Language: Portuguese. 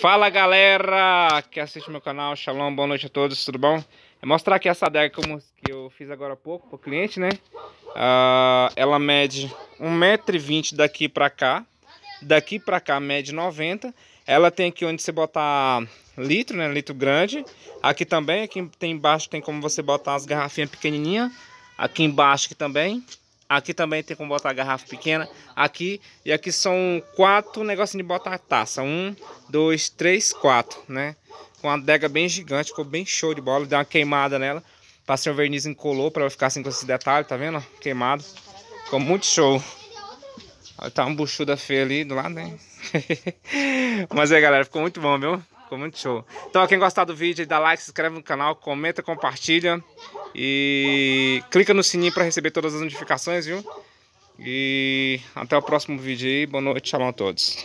Fala galera que assiste meu canal, shalom, boa noite a todos, tudo bom? Vou mostrar aqui essa adega como que eu fiz agora há pouco para o cliente, né? Uh, ela mede 1,20m daqui para cá, daqui para cá mede 90 ela tem aqui onde você botar litro, né? Litro grande. Aqui também, aqui tem embaixo tem como você botar as garrafinhas pequenininha. Aqui embaixo aqui também. Aqui também tem como botar a garrafa pequena. Aqui e aqui são quatro negocinhos de botar taça. Um, dois, três, quatro, né? Com uma adega bem gigante, ficou bem show de bola. Deu uma queimada nela. Passei um verniz encolou para ficar assim com esse detalhe, tá vendo? Queimado. Ficou muito show. Tá um buchuda feia ali do lado, né? Mas é, galera, ficou muito bom, viu? Ficou muito show. Então, quem gostar do vídeo, dá like, se inscreve no canal, comenta, compartilha. E clica no sininho para receber todas as notificações, viu? E até o próximo vídeo aí. Boa noite, shalom a todos.